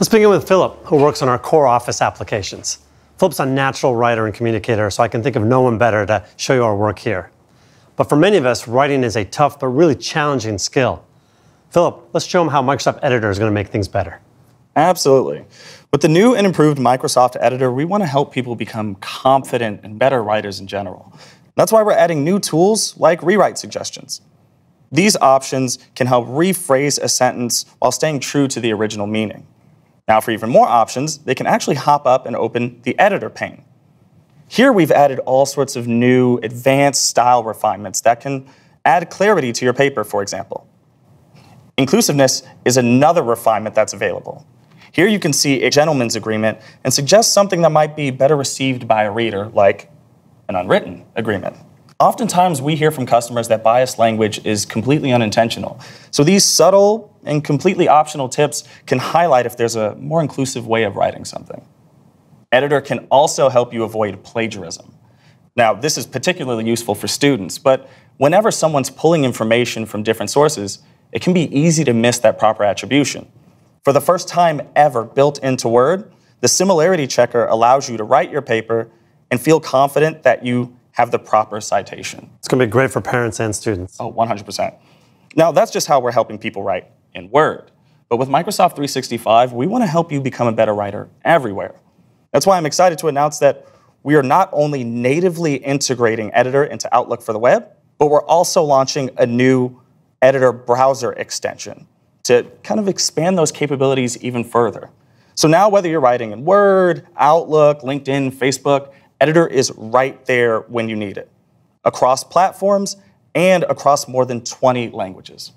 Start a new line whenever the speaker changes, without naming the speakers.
Let's begin with Philip, who works on our core office applications. Philip's a natural writer and communicator, so I can think of no one better to show you our work here. But for many of us, writing is a tough but really challenging skill. Philip, let's show them how Microsoft Editor is going to make things better. Absolutely. With the new and improved Microsoft Editor, we want to help people become confident and better writers in general. That's why we're adding new tools like rewrite suggestions. These options can help rephrase a sentence while staying true to the original meaning. Now for even more options, they can actually hop up and open the editor pane. Here we've added all sorts of new advanced style refinements that can add clarity to your paper, for example. Inclusiveness is another refinement that's available. Here you can see a gentleman's agreement and suggest something that might be better received by a reader, like an unwritten agreement. Oftentimes, we hear from customers that biased language is completely unintentional. So, these subtle and completely optional tips can highlight if there's a more inclusive way of writing something. Editor can also help you avoid plagiarism. Now, this is particularly useful for students, but whenever someone's pulling information from different sources, it can be easy to miss that proper attribution. For the first time ever built into Word, the similarity checker allows you to write your paper and feel confident that you have the proper citation. It's going to be great for parents and students. Oh, 100%. Now, that's just how we're helping people write in Word. But with Microsoft 365, we want to help you become a better writer everywhere. That's why I'm excited to announce that we are not only natively integrating Editor into Outlook for the web, but we're also launching a new Editor browser extension to kind of expand those capabilities even further. So now, whether you're writing in Word, Outlook, LinkedIn, Facebook, Editor is right there when you need it, across platforms and across more than 20 languages.